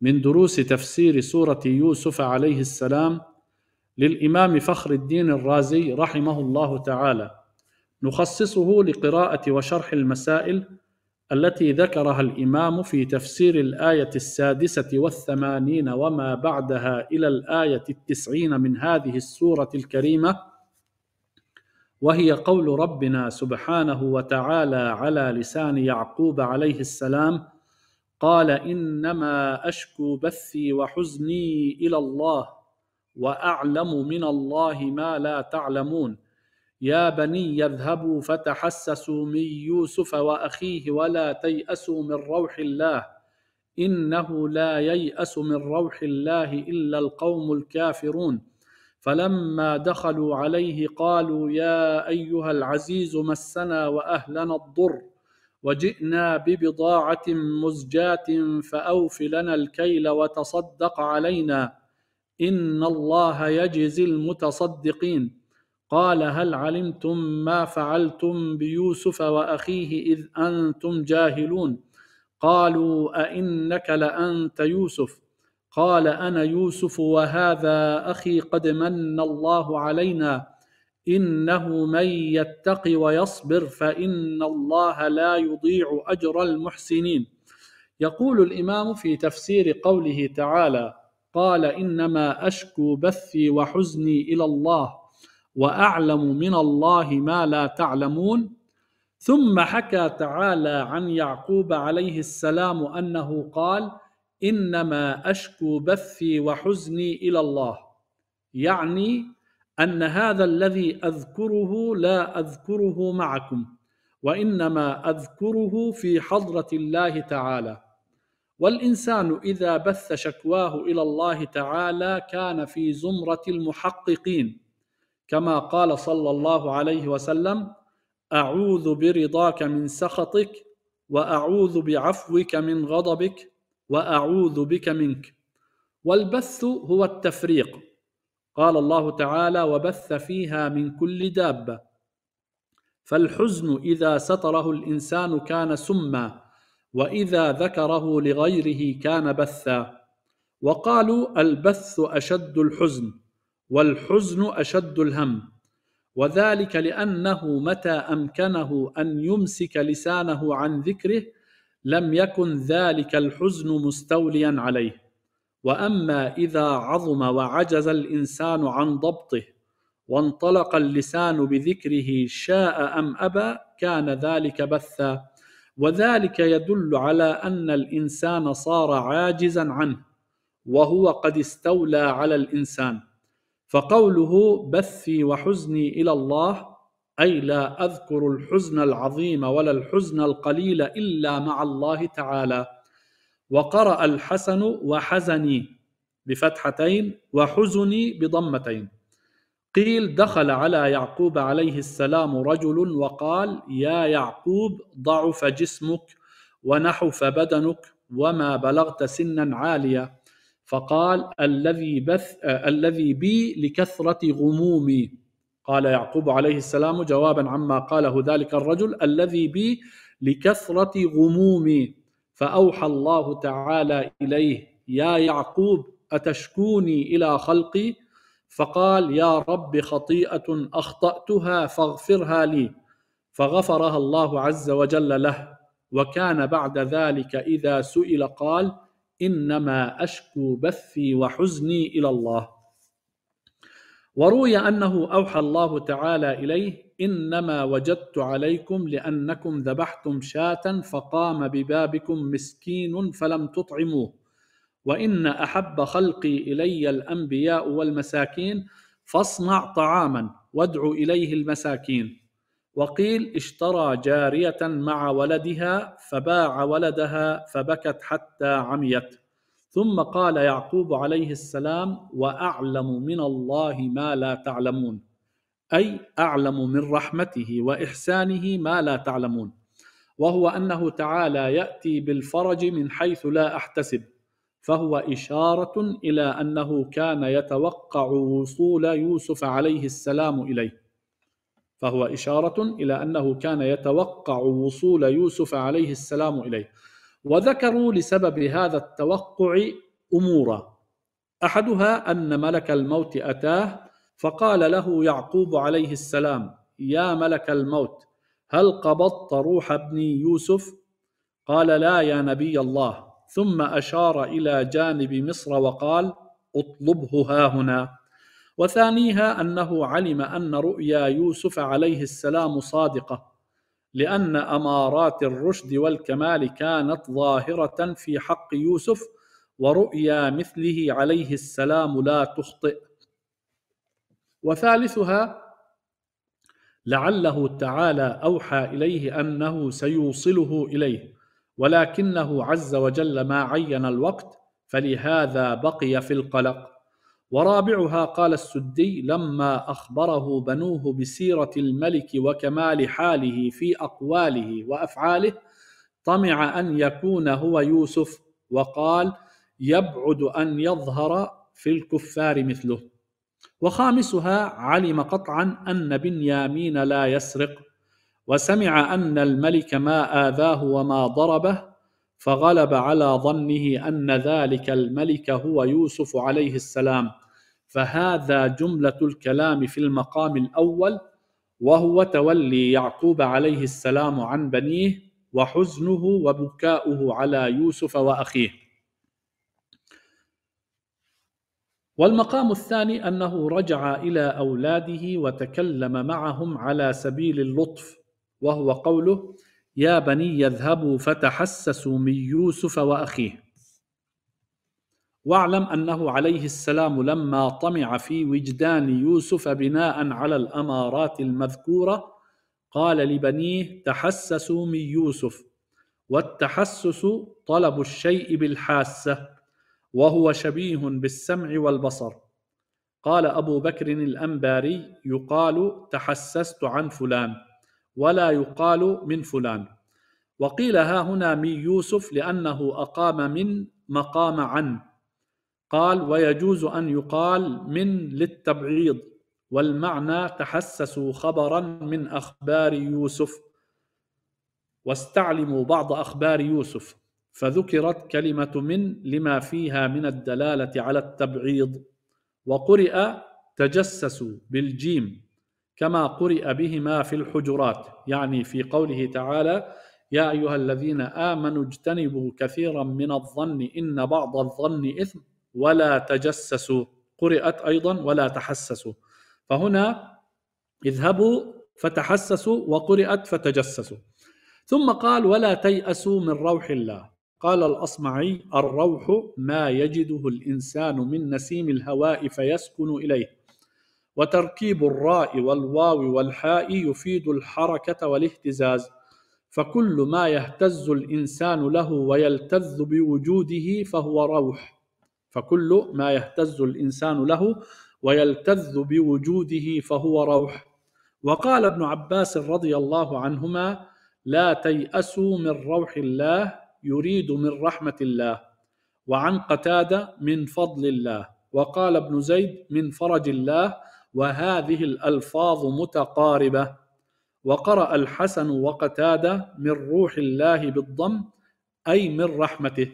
من دروس تفسير سورة يوسف عليه السلام للإمام فخر الدين الرازي رحمه الله تعالى نخصصه لقراءة وشرح المسائل التي ذكرها الإمام في تفسير الآية السادسة والثمانين وما بعدها إلى الآية التسعين من هذه السورة الكريمة وهي قول ربنا سبحانه وتعالى على لسان يعقوب عليه السلام قال انما اشكو بثي وحزني الى الله واعلم من الله ما لا تعلمون يا بني يذهبوا فتحسسوا من يوسف واخيه ولا تياسوا من روح الله انه لا يياس من روح الله الا القوم الكافرون فلما دخلوا عليه قالوا يا ايها العزيز مسنا واهلنا الضر وجئنا ببضاعة مزجاة فأوف لنا الكيل وتصدق علينا إن الله يجزي المتصدقين قال هل علمتم ما فعلتم بيوسف وأخيه إذ أنتم جاهلون قالوا أئنك لأنت يوسف قال أنا يوسف وهذا أخي قد من الله علينا انه من يتق ويصبر فان الله لا يضيع اجر المحسنين يقول الامام في تفسير قوله تعالى قال انما اشكو بثي وحزني الى الله واعلم من الله ما لا تعلمون ثم حكى تعالى عن يعقوب عليه السلام انه قال انما اشكو بثي وحزني الى الله يعني أن هذا الذي أذكره لا أذكره معكم وإنما أذكره في حضرة الله تعالى والإنسان إذا بث شكواه إلى الله تعالى كان في زمرة المحققين كما قال صلى الله عليه وسلم أعوذ برضاك من سخطك وأعوذ بعفوك من غضبك وأعوذ بك منك والبث هو التفريق قال الله تعالى وبث فيها من كل دابه فالحزن اذا ستره الانسان كان سما واذا ذكره لغيره كان بثا وقالوا البث اشد الحزن والحزن اشد الهم وذلك لانه متى امكنه ان يمسك لسانه عن ذكره لم يكن ذلك الحزن مستوليا عليه واما اذا عظم وعجز الانسان عن ضبطه وانطلق اللسان بذكره شاء ام ابى كان ذلك بثا وذلك يدل على ان الانسان صار عاجزا عنه وهو قد استولى على الانسان فقوله بثي وحزني الى الله اي لا اذكر الحزن العظيم ولا الحزن القليل الا مع الله تعالى وقرأ الحسن وحزني بفتحتين وحزني بضمتين قيل دخل على يعقوب عليه السلام رجل وقال يا يعقوب ضعف جسمك ونحف بدنك وما بلغت سنا عاليه فقال الذي بث الذي بي لكثره غمومي قال يعقوب عليه السلام جوابا عما قاله ذلك الرجل الذي بي لكثره غمومي فأوحى الله تعالى إليه يا يعقوب أتشكوني إلى خلقي فقال يا رب خطيئة أخطأتها فاغفرها لي فغفرها الله عز وجل له وكان بعد ذلك إذا سئل قال إنما أشكو بثي وحزني إلى الله وروي انه اوحى الله تعالى اليه انما وجدت عليكم لانكم ذبحتم شاة فقام ببابكم مسكين فلم تطعموه وان احب خلقي الي الانبياء والمساكين فاصنع طعاما وادع اليه المساكين وقيل اشترى جاريه مع ولدها فباع ولدها فبكت حتى عميت ثم قال يعقوب عليه السلام واعلم من الله ما لا تعلمون اي اعلم من رحمته واحسانه ما لا تعلمون وهو انه تعالى ياتي بالفرج من حيث لا احتسب فهو اشاره الى انه كان يتوقع وصول يوسف عليه السلام اليه فهو إشارة إلى أنه كان يتوقع وصول يوسف عليه السلام إليه وذكروا لسبب هذا التوقع امورا احدها ان ملك الموت اتاه فقال له يعقوب عليه السلام يا ملك الموت هل قبضت روح ابني يوسف قال لا يا نبي الله ثم اشار الى جانب مصر وقال اطلبه ها هنا وثانيها انه علم ان رؤيا يوسف عليه السلام صادقه لأن أمارات الرشد والكمال كانت ظاهرة في حق يوسف ورؤيا مثله عليه السلام لا تخطئ وثالثها لعله تعالى أوحى إليه أنه سيوصله إليه ولكنه عز وجل ما عين الوقت فلهذا بقي في القلق ورابعها قال السدي لما اخبره بنوه بسيره الملك وكمال حاله في اقواله وافعاله طمع ان يكون هو يوسف وقال يبعد ان يظهر في الكفار مثله وخامسها علم قطعا ان بنيامين لا يسرق وسمع ان الملك ما اذاه وما ضربه فغلب على ظنه ان ذلك الملك هو يوسف عليه السلام فهذا جمله الكلام في المقام الاول وهو تولي يعقوب عليه السلام عن بنيه وحزنه وبكاؤه على يوسف واخيه والمقام الثاني انه رجع الى اولاده وتكلم معهم على سبيل اللطف وهو قوله يا بني يذهبوا فتحسسوا من يوسف واخيه واعلم انه عليه السلام لما طمع في وجدان يوسف بناء على الامارات المذكوره قال لبنيه تحسسوا من يوسف والتحسس طلب الشيء بالحاسه وهو شبيه بالسمع والبصر قال ابو بكر الانباري يقال تحسست عن فلان ولا يقال من فلان وقيل ها هنا من يوسف لأنه أقام من مقام عن قال ويجوز أن يقال من للتبعيض والمعنى تحسسوا خبرا من أخبار يوسف واستعلموا بعض أخبار يوسف فذكرت كلمة من لما فيها من الدلالة على التبعيض وقرئ تجسسوا بالجيم كما قرئ بهما في الحجرات يعني في قوله تعالى يا أيها الذين آمنوا اجتنبوا كثيرا من الظن إن بعض الظن إثم ولا تجسسوا قرئت أيضا ولا تحسسوا فهنا اذهبوا فتحسسوا وقرئت فتجسسوا ثم قال ولا تيأسوا من روح الله قال الأصمعي الروح ما يجده الإنسان من نسيم الهواء فيسكن إليه وتركيب الراء والواو والحاء يفيد الحركة والاهتزاز فكل ما يهتز الإنسان له ويلتذ بوجوده فهو روح فكل ما يهتز الإنسان له ويلتذ بوجوده فهو روح وقال ابن عباس رضي الله عنهما لا تيأسوا من روح الله يريد من رحمة الله وعن قتادة من فضل الله وقال ابن زيد من فرج الله وهذه الألفاظ متقاربة وقرأ الحسن وقتادة من روح الله بالضم أي من رحمته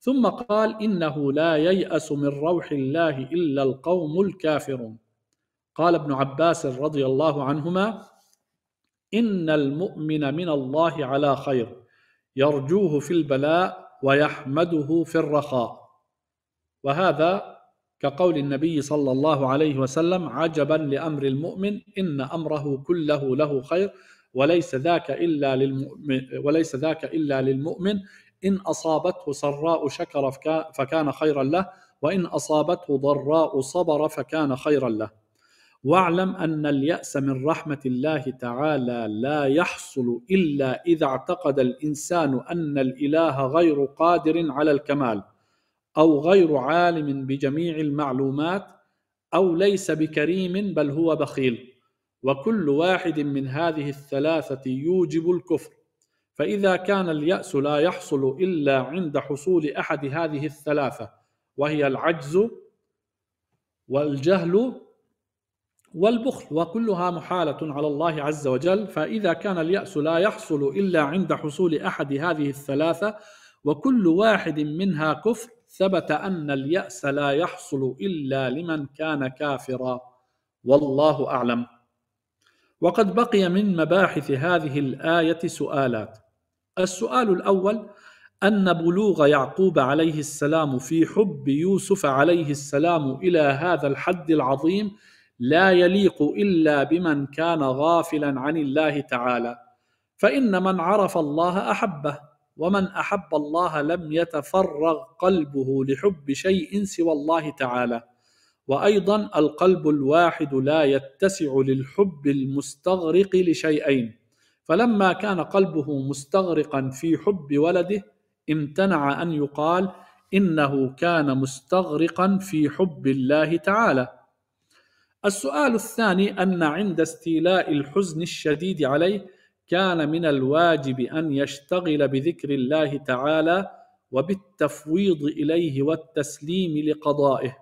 ثم قال إنه لا ييأس من روح الله إلا القوم الكافرون قال ابن عباس رضي الله عنهما إن المؤمن من الله على خير يرجوه في البلاء ويحمده في الرخاء وهذا كقول النبي صلى الله عليه وسلم عجبا لأمر المؤمن إن أمره كله له خير وليس ذاك إلا للمؤمن وليس ذاك إلا للمؤمن إن أصابته سراء شكر فكان خيرا له وإن أصابته ضراء صبر فكان خيرا له واعلم أن اليأس من رحمة الله تعالى لا يحصل إلا إذا اعتقد الإنسان أن الإله غير قادر على الكمال أو غير عالم بجميع المعلومات أو ليس بكريم بل هو بخيل وكل واحد من هذه الثلاثة يوجب الكفر فإذا كان اليأس لا يحصل إلا عند حصول أحد هذه الثلاثة وهي العجز والجهل والبخل وكلها محالة على الله عز وجل فإذا كان اليأس لا يحصل إلا عند حصول أحد هذه الثلاثة وكل واحد منها كفر ثبت أن اليأس لا يحصل إلا لمن كان كافرا والله أعلم وقد بقي من مباحث هذه الآية سؤالات السؤال الأول أن بلوغ يعقوب عليه السلام في حب يوسف عليه السلام إلى هذا الحد العظيم لا يليق إلا بمن كان غافلا عن الله تعالى فإن من عرف الله أحبه ومن احب الله لم يتفرغ قلبه لحب شيء سوى الله تعالى وايضا القلب الواحد لا يتسع للحب المستغرق لشيئين فلما كان قلبه مستغرقا في حب ولده امتنع ان يقال انه كان مستغرقا في حب الله تعالى السؤال الثاني ان عند استيلاء الحزن الشديد عليه كان من الواجب ان يشتغل بذكر الله تعالى وبالتفويض اليه والتسليم لقضائه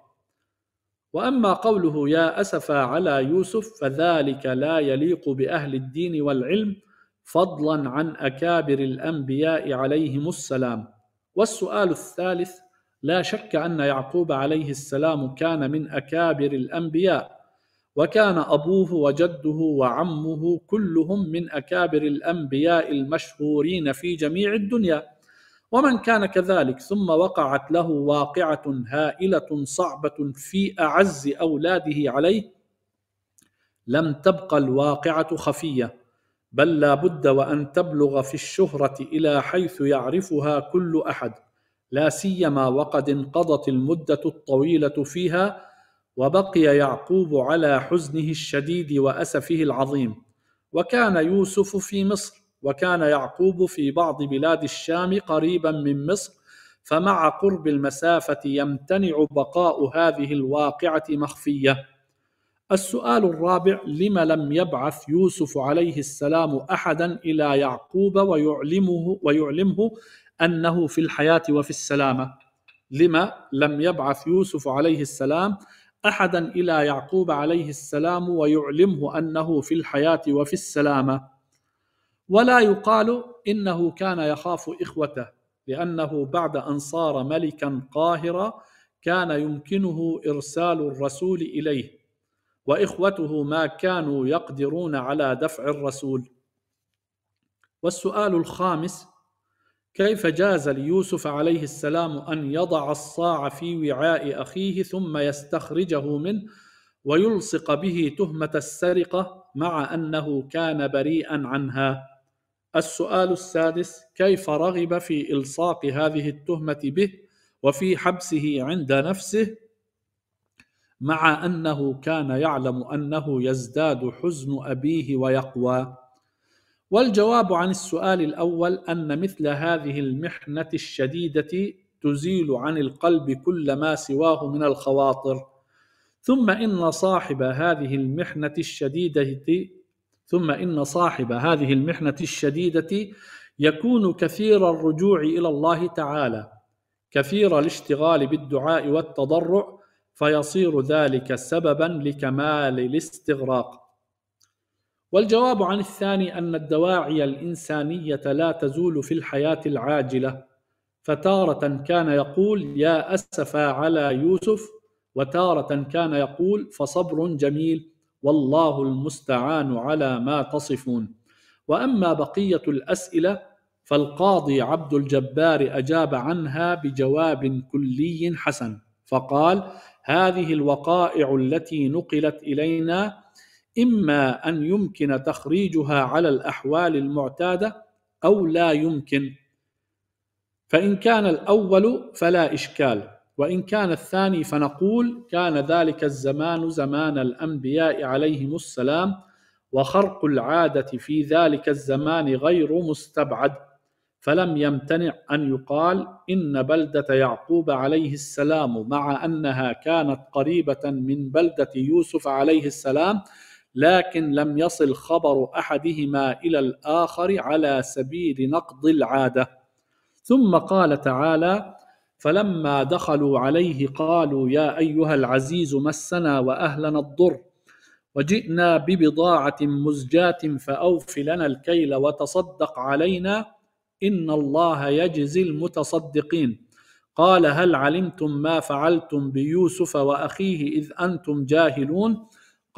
واما قوله يا اسفا على يوسف فذلك لا يليق باهل الدين والعلم فضلا عن اكابر الانبياء عليهم السلام والسؤال الثالث لا شك ان يعقوب عليه السلام كان من اكابر الانبياء وكان أبوه وجده وعمه كلهم من أكابر الأنبياء المشهورين في جميع الدنيا ومن كان كذلك ثم وقعت له واقعة هائلة صعبة في أعز أولاده عليه لم تبقى الواقعة خفية بل لا بد وأن تبلغ في الشهرة إلى حيث يعرفها كل أحد لا سيما وقد انقضت المدة الطويلة فيها وبقي يعقوب على حزنه الشديد واسفه العظيم وكان يوسف في مصر وكان يعقوب في بعض بلاد الشام قريبا من مصر فمع قرب المسافه يمتنع بقاء هذه الواقعه مخفيه السؤال الرابع لم لم يبعث يوسف عليه السلام احدا الى يعقوب ويعلمه ويعلمه انه في الحياه وفي السلامه لما لم يبعث يوسف عليه السلام احدا الى يعقوب عليه السلام ويعلمه انه في الحياه وفي السلامه ولا يقال انه كان يخاف اخوته لانه بعد ان صار ملكا قاهرا كان يمكنه ارسال الرسول اليه واخوته ما كانوا يقدرون على دفع الرسول والسؤال الخامس كيف جاز ليوسف عليه السلام أن يضع الصاع في وعاء أخيه ثم يستخرجه منه ويلصق به تهمة السرقة مع أنه كان بريئا عنها السؤال السادس كيف رغب في إلصاق هذه التهمة به وفي حبسه عند نفسه مع أنه كان يعلم أنه يزداد حزن أبيه ويقوى والجواب عن السؤال الاول ان مثل هذه المحنه الشديده تزيل عن القلب كل ما سواه من الخواطر ثم ان صاحب هذه المحنه الشديده ثم ان صاحب هذه المحنه الشديده يكون كثير الرجوع الى الله تعالى كثير الاشتغال بالدعاء والتضرع فيصير ذلك سببا لكمال الاستغراق والجواب عن الثاني أن الدواعي الإنسانية لا تزول في الحياة العاجلة فتارة كان يقول يا أسفا على يوسف وتارة كان يقول فصبر جميل والله المستعان على ما تصفون واما بقيه الاسئله فالقاضي عبد الجبار اجاب عنها بجواب كلي حسن فقال هذه الوقائع التي نقلت الينا إما أن يمكن تخريجها على الأحوال المعتادة أو لا يمكن فإن كان الأول فلا إشكال وإن كان الثاني فنقول كان ذلك الزمان زمان الأنبياء عليهم السلام وخرق العادة في ذلك الزمان غير مستبعد فلم يمتنع أن يقال إن بلدة يعقوب عليه السلام مع أنها كانت قريبة من بلدة يوسف عليه السلام لكن لم يصل خبر احدهما الى الاخر على سبيل نقض العاده ثم قال تعالى فلما دخلوا عليه قالوا يا ايها العزيز مسنا واهلنا الضر وجئنا ببضاعه مزجاه فاوف لنا الكيل وتصدق علينا ان الله يجزي المتصدقين قال هل علمتم ما فعلتم بيوسف واخيه اذ انتم جاهلون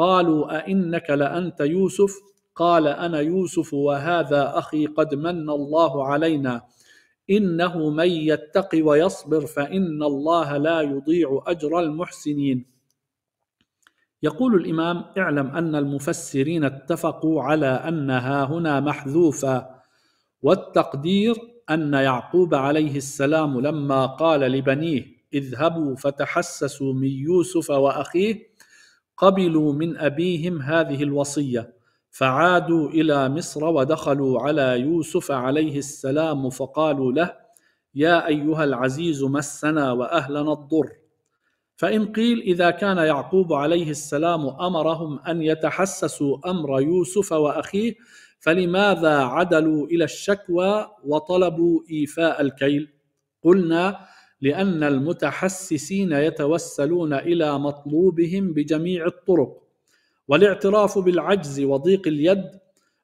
قالوا أئنك لأنت يوسف قال أنا يوسف وهذا أخي قد من الله علينا إنه من يتق ويصبر فإن الله لا يضيع أجر المحسنين يقول الإمام اعلم أن المفسرين اتفقوا على أنها هنا محذوفة والتقدير أن يعقوب عليه السلام لما قال لبنيه اذهبوا فتحسسوا من يوسف وأخيه قبلوا من أبيهم هذه الوصية فعادوا إلى مصر ودخلوا على يوسف عليه السلام فقالوا له يا أيها العزيز مسنا وأهلنا الضر فإن قيل إذا كان يعقوب عليه السلام أمرهم أن يتحسسوا أمر يوسف وأخيه فلماذا عدلوا إلى الشكوى وطلبوا إيفاء الكيل قلنا لأن المتحسسين يتوسلون إلى مطلوبهم بجميع الطرق والاعتراف بالعجز وضيق اليد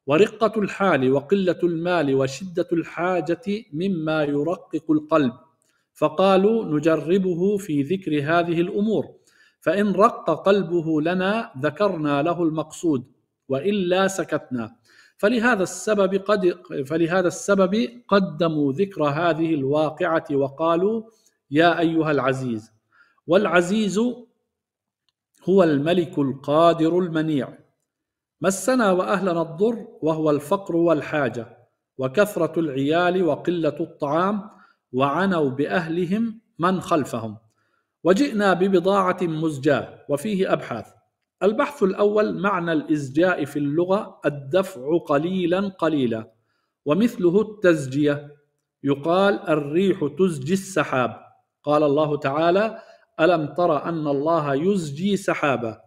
ورقة الحال وقلة المال وشدة الحاجة مما يرقق القلب فقالوا نجربه في ذكر هذه الأمور فإن رق قلبه لنا ذكرنا له المقصود وإلا سكتنا فلهذا السبب قد فلهذا السبب قدموا ذكر هذه الواقعة وقالوا يا أيها العزيز والعزيز هو الملك القادر المنيع مسنا وأهلنا الضر وهو الفقر والحاجة وكثرة العيال وقلة الطعام وعنوا بأهلهم من خلفهم وجئنا ببضاعة مزجاة وفيه أبحاث البحث الأول معنى الإزجاء في اللغة الدفع قليلا قليلا ومثله التزجية يقال الريح تزجي السحاب قال الله تعالى ألم تر أن الله يزجي سحابا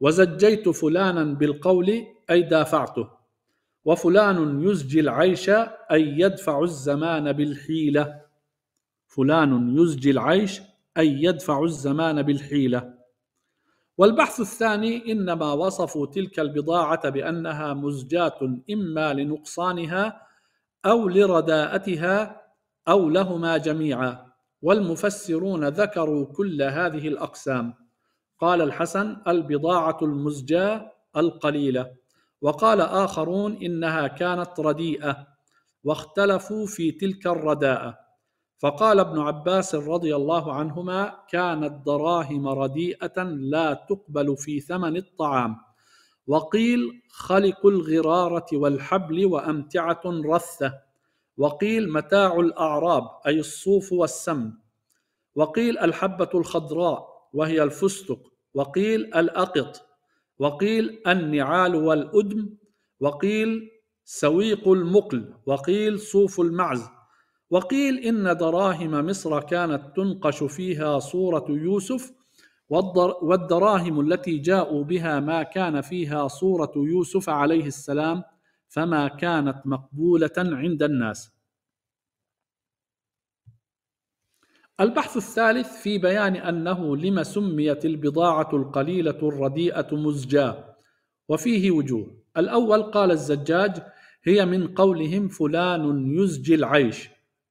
وزجيت فلانا بالقول أي دافعته وفلان يزجي العيش أي يدفع الزمان بالحيلة فلان يزجي العيش أي يدفع الزمان بالحيلة والبحث الثاني إنما وصفوا تلك البضاعة بأنها مزجاة إما لنقصانها أو لرداءتها أو لهما جميعا والمفسرون ذكروا كل هذه الأقسام قال الحسن البضاعة المزجاة القليلة وقال آخرون إنها كانت رديئة واختلفوا في تلك الرداءة فقال ابن عباس رضي الله عنهما كانت دراهم رديئة لا تقبل في ثمن الطعام وقيل خلق الغرارة والحبل وأمتعة رثة وقيل متاع الأعراب أي الصوف والسم وقيل الحبة الخضراء وهي الفستق وقيل الأقط وقيل النعال والأدم وقيل سويق المقل وقيل صوف المعز وقيل إن دراهم مصر كانت تنقش فيها صورة يوسف والدراهم التي جاءوا بها ما كان فيها صورة يوسف عليه السلام فما كانت مقبولة عند الناس البحث الثالث في بيان أنه لما سميت البضاعة القليلة الرديئة مزجاة وفيه وجوه الأول قال الزجاج هي من قولهم فلان يزجي العيش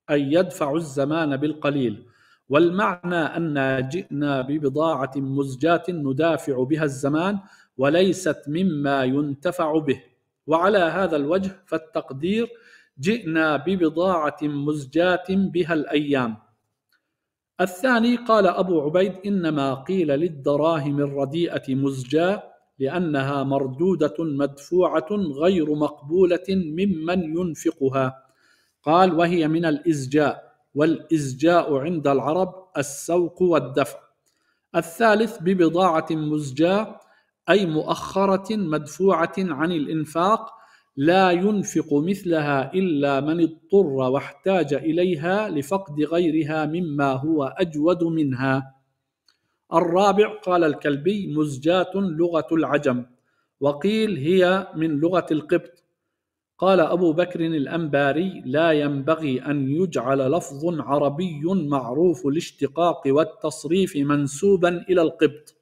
أي يدفع الزمان بالقليل والمعنى أن جئنا ببضاعة مزجاة ندافع بها الزمان وليست مما ينتفع به وعلى هذا الوجه فالتقدير جئنا ببضاعة مزجاة بها الأيام الثاني قال أبو عبيد إنما قيل للدراهم الرديئة مزجاة لأنها مردودة مدفوعة غير مقبولة ممن ينفقها قال وهي من الإزجاء والإزجاء عند العرب السوق والدفع الثالث ببضاعة مزجاة أي مؤخرة مدفوعة عن الإنفاق لا ينفق مثلها إلا من اضطر واحتاج إليها لفقد غيرها مما هو أجود منها. الرابع قال الكلبي مزجاة لغة العجم وقيل هي من لغة القبط. قال أبو بكر الأنباري لا ينبغي أن يجعل لفظ عربي معروف الاشتقاق والتصريف منسوبا إلى القبط.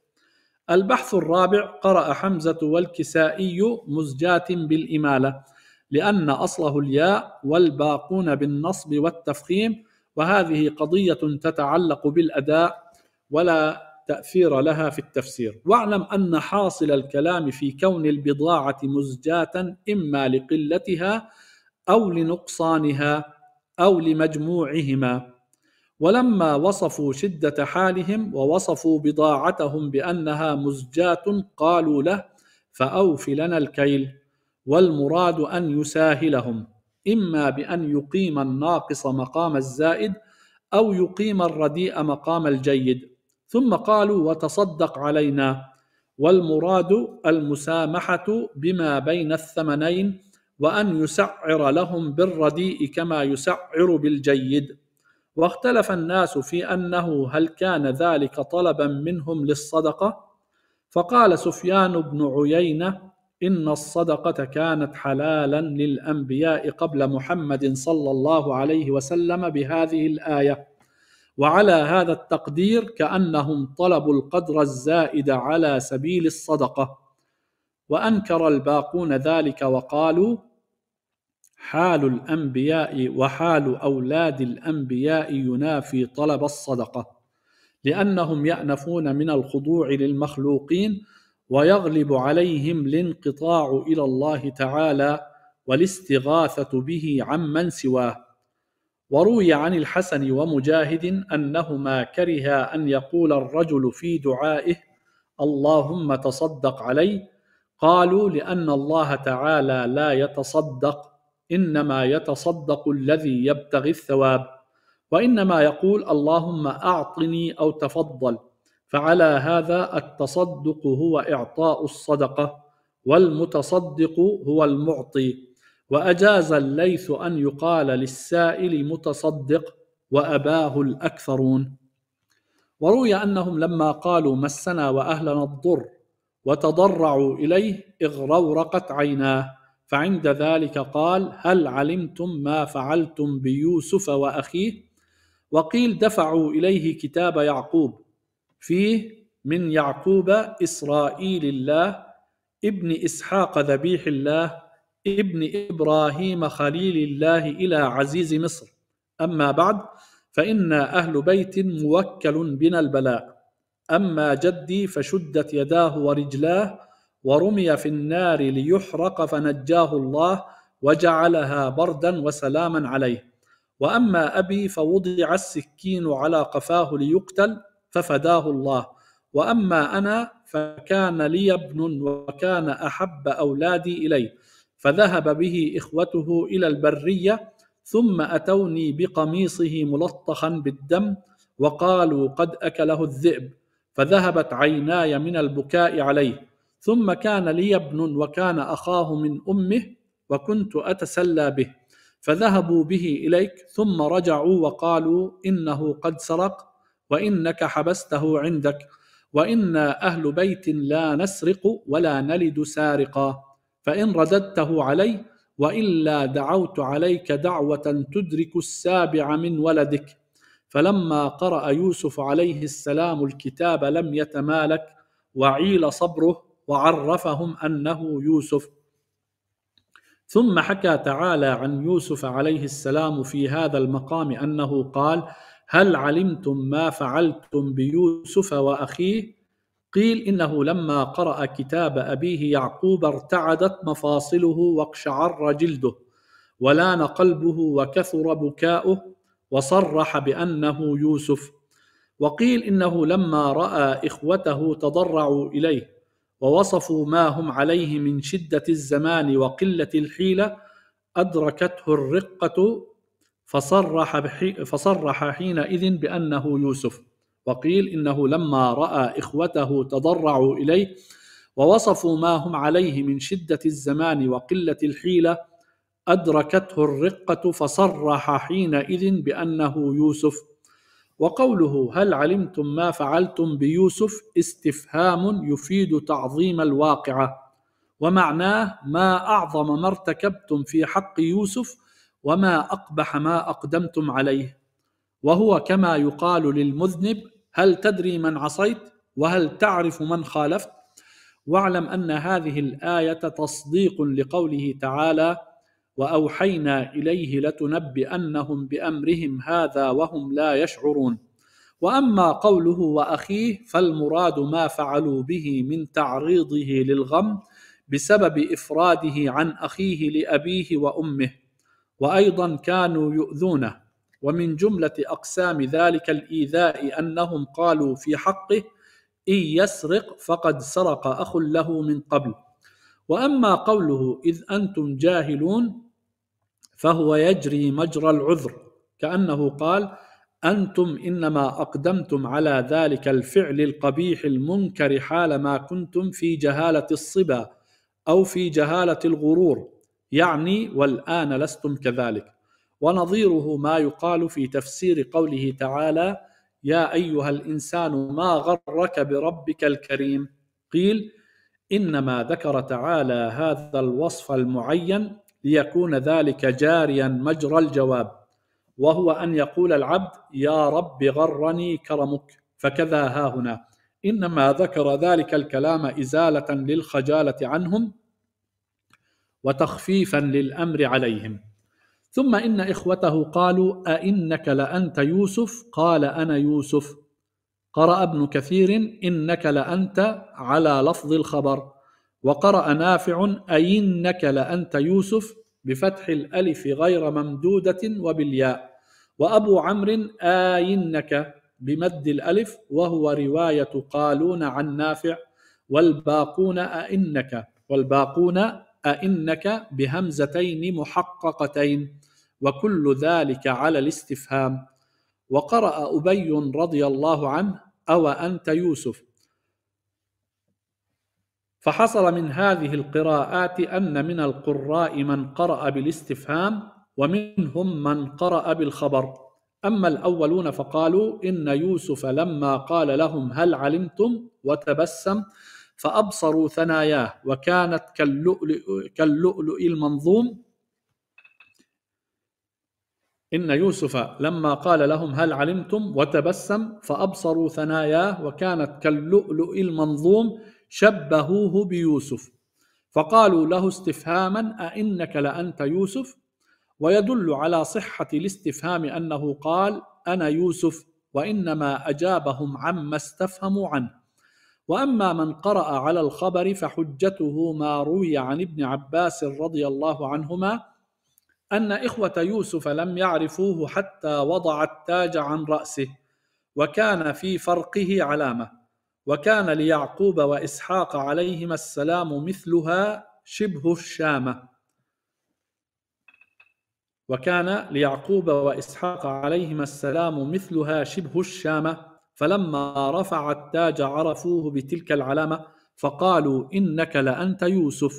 البحث الرابع قرأ حمزة والكسائي مزجات بالإمالة لأن أصله الياء والباقون بالنصب والتفخيم وهذه قضية تتعلق بالأداء ولا تأثير لها في التفسير واعلم أن حاصل الكلام في كون البضاعة مزجاة إما لقلتها أو لنقصانها أو لمجموعهما ولما وصفوا شدة حالهم ووصفوا بضاعتهم بأنها مزجاة قالوا له فأوف لنا الكيل والمراد أن يساهلهم إما بأن يقيم الناقص مقام الزائد أو يقيم الرديء مقام الجيد ثم قالوا وتصدق علينا والمراد المسامحة بما بين الثمنين وأن يسعر لهم بالرديء كما يسعر بالجيد واختلف الناس في انه هل كان ذلك طلبا منهم للصدقه فقال سفيان بن عيينه ان الصدقه كانت حلالا للانبياء قبل محمد صلى الله عليه وسلم بهذه الايه وعلى هذا التقدير كانهم طلبوا القدر الزائد على سبيل الصدقه وانكر الباقون ذلك وقالوا حال الانبياء وحال اولاد الانبياء ينافي طلب الصدقه لانهم يانفون من الخضوع للمخلوقين ويغلب عليهم الانقطاع الى الله تعالى والاستغاثه به عمن سواه وروي عن الحسن ومجاهد انهما كرها ان يقول الرجل في دعائه اللهم تصدق علي قالوا لان الله تعالى لا يتصدق انما يتصدق الذي يبتغي الثواب وانما يقول اللهم اعطني او تفضل فعلى هذا التصدق هو اعطاء الصدقه والمتصدق هو المعطي واجاز الليث ان يقال للسائل متصدق واباه الاكثرون وروي انهم لما قالوا مسنا واهلنا الضر وتضرعوا اليه اغرورقت عيناه فعند ذلك قال هل علمتم ما فعلتم بيوسف واخيه وقيل دفعوا اليه كتاب يعقوب فيه من يعقوب اسرائيل الله ابن اسحاق ذبيح الله ابن ابراهيم خليل الله الى عزيز مصر اما بعد فانا اهل بيت موكل بنا البلاء اما جدي فشدت يداه ورجلاه ورمي في النار ليحرق فنجاه الله وجعلها بردا وسلاما عليه واما ابي فوضع السكين على قفاه ليقتل ففداه الله واما انا فكان لي ابن وكان احب اولادي الي فذهب به اخوته الى البريه ثم اتوني بقميصه ملطخا بالدم وقالوا قد اكله الذئب فذهبت عيناي من البكاء عليه ثم كان لي ابن وكان اخاه من امه وكنت اتسلى به فذهبوا به اليك ثم رجعوا وقالوا انه قد سرق وانك حبسته عندك وانا اهل بيت لا نسرق ولا نلد سارقا فان رددته علي والا دعوت عليك دعوه تدرك السابع من ولدك فلما قرا يوسف عليه السلام الكتاب لم يتمالك وعيل صبره وعرفهم انه يوسف ثم حكى تعالى عن يوسف عليه السلام في هذا المقام انه قال هل علمتم ما فعلتم بيوسف واخيه قيل انه لما قرا كتاب ابيه يعقوب ارتعدت مفاصله واقشعر جلده ولان قلبه وكثر بكاؤه وصرح بانه يوسف وقيل انه لما راى اخوته تضرعوا اليه ووصفوا ما هم عليه من شدة الزمان وقلة الحيلة أدركته الرقة فصرح, فصرح حينئذ بأنه يوسف وقيل إنه لما رأى إخوته تضرعوا إليه ووصفوا ما هم عليه من شدة الزمان وقلة الحيلة أدركته الرقة فصرح حينئذ بأنه يوسف وقوله هل علمتم ما فعلتم بيوسف استفهام يفيد تعظيم الواقعه ومعناه ما اعظم ما ارتكبتم في حق يوسف وما اقبح ما اقدمتم عليه وهو كما يقال للمذنب هل تدري من عصيت وهل تعرف من خالفت واعلم ان هذه الايه تصديق لقوله تعالى واوحينا اليه لتنبئنهم بامرهم هذا وهم لا يشعرون واما قوله واخيه فالمراد ما فعلوا به من تعريضه للغم بسبب افراده عن اخيه لابيه وامه وايضا كانوا يؤذونه ومن جمله اقسام ذلك الايذاء انهم قالوا في حقه ان يسرق فقد سرق اخ له من قبل واما قوله اذ انتم جاهلون فهو يجري مجرى العذر كانه قال انتم انما اقدمتم على ذلك الفعل القبيح المنكر حال ما كنتم في جهاله الصبا او في جهاله الغرور يعني والان لستم كذلك ونظيره ما يقال في تفسير قوله تعالى يا ايها الانسان ما غرك بربك الكريم قيل انما ذكر تعالى هذا الوصف المعين ليكون ذلك جاريا مجرى الجواب وهو أن يقول العبد يا رب غرني كرمك فكذا ها هنا إنما ذكر ذلك الكلام إزالة للخجالة عنهم وتخفيفا للأمر عليهم ثم إن إخوته قالوا أئنك لأنت يوسف قال أنا يوسف قرأ ابن كثير إنك لأنت على لفظ الخبر وقرأ نافع أينك لأنت يوسف بفتح الألف غير ممدودة وبالياء وأبو عمرو آينك بمد الألف وهو رواية قالون عن نافع والباقون أئنك والباقون أئنك بهمزتين محققتين وكل ذلك على الاستفهام وقرأ أبي رضي الله عنه أو أنت يوسف فحصل من هذه القراءات أن من القراء من قرأ بالاستفهام ومنهم من قرأ بالخبر أما الأولون فقالوا إن يوسف لما قال لهم هل علمتم وتبسم فأبصروا ثناياه وكانت كاللؤلؤ, كاللؤلؤ المنظوم إن يوسف لما قال لهم هل علمتم وتبسم فأبصروا ثناياه وكانت كاللؤلؤ المنظوم شبهوه بيوسف فقالوا له استفهاما أئنك لأنت يوسف ويدل على صحة الاستفهام أنه قال أنا يوسف وإنما أجابهم عما استفهموا عنه واما من قرا على الخبر فحجته ما روي عن ابن عباس رضي الله عنهما ان اخوه يوسف لم يعرفوه حتى وضع التاج عن راسه وكان في فرقه علامه وكان ليعقوب واسحاق عليهما السلام مثلها شبه الشامه وكان ليعقوب واسحاق عليهما السلام مثلها شبه الشامه فلما رفع التاج عرفوه بتلك العلامه فقالوا انك لانت يوسف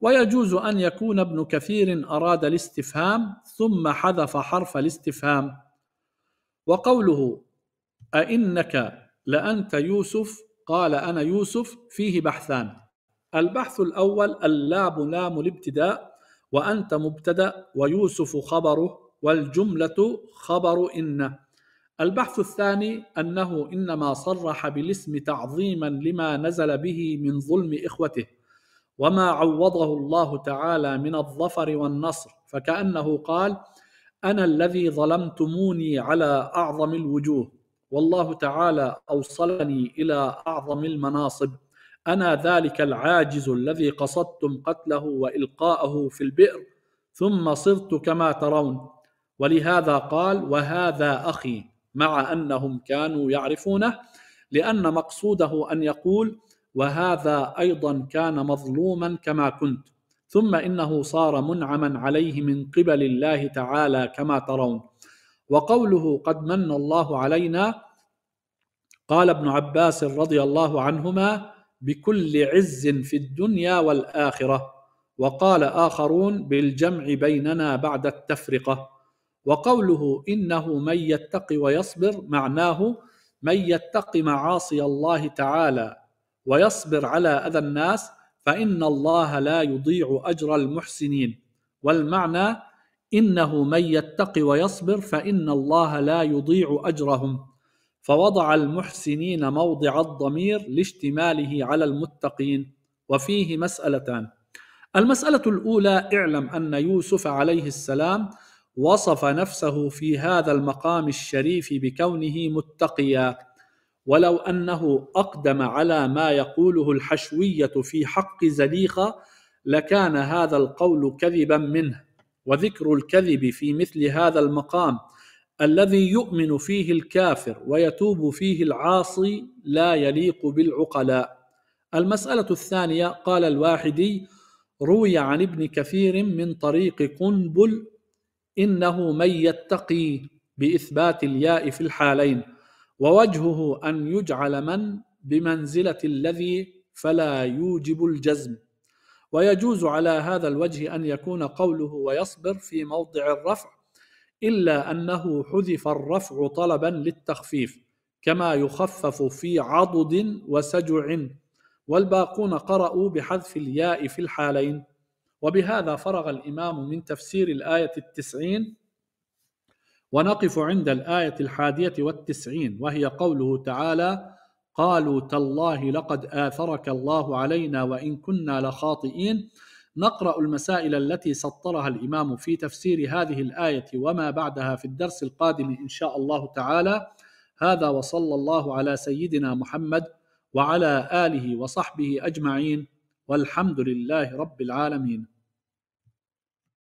ويجوز ان يكون ابن كثير اراد الاستفهام ثم حذف حرف الاستفهام وقوله أئنك لأنت يوسف قال أنا يوسف فيه بحثان البحث الأول اللام لام الابتداء وأنت مبتدأ ويوسف خبره والجملة خبر إن البحث الثاني أنه إنما صرح بالاسم تعظيما لما نزل به من ظلم إخوته وما عوضه الله تعالى من الظفر والنصر فكأنه قال أنا الذي ظلمتموني على أعظم الوجوه والله تعالى أوصلني إلى أعظم المناصب أنا ذلك العاجز الذي قصدتم قتله وإلقاءه في البئر ثم صرت كما ترون ولهذا قال وهذا أخي مع أنهم كانوا يعرفونه لأن مقصوده أن يقول وهذا أيضا كان مظلوما كما كنت ثم إنه صار منعما عليه من قبل الله تعالى كما ترون وقوله قد من الله علينا قال ابن عباس رضي الله عنهما بكل عز في الدنيا والاخره وقال اخرون بالجمع بيننا بعد التفرقه وقوله انه من يتق ويصبر معناه من يتق معاصي الله تعالى ويصبر على اذى الناس فان الله لا يضيع اجر المحسنين والمعنى إنه من يتق ويصبر فإن الله لا يضيع أجرهم فوضع المحسنين موضع الضمير لاشتماله على المتقين وفيه مسألتان المسألة الأولى اعلم أن يوسف عليه السلام وصف نفسه في هذا المقام الشريف بكونه متقيا ولو أنه أقدم على ما يقوله الحشوية في حق زليخة لكان هذا القول كذبا منه وذكر الكذب في مثل هذا المقام الذي يؤمن فيه الكافر ويتوب فيه العاصي لا يليق بالعقلاء المساله الثانيه قال الواحدي روي عن ابن كثير من طريق قنبل انه من يتقي باثبات الياء في الحالين ووجهه ان يجعل من بمنزله الذي فلا يوجب الجزم ويجوز على هذا الوجه أن يكون قوله ويصبر في موضع الرفع إلا أنه حذف الرفع طلبا للتخفيف كما يخفف في عضد وسجع والباقون قرأوا بحذف الياء في الحالين وبهذا فرغ الإمام من تفسير الآية التسعين ونقف عند الآية الحادية والتسعين وهي قوله تعالى قالوا تالله لقد آثرك الله علينا وإن كنا لخاطئين نقرأ المسائل التي سطرها الإمام في تفسير هذه الآية وما بعدها في الدرس القادم إن شاء الله تعالى هذا وصلى الله على سيدنا محمد وعلى آله وصحبه أجمعين والحمد لله رب العالمين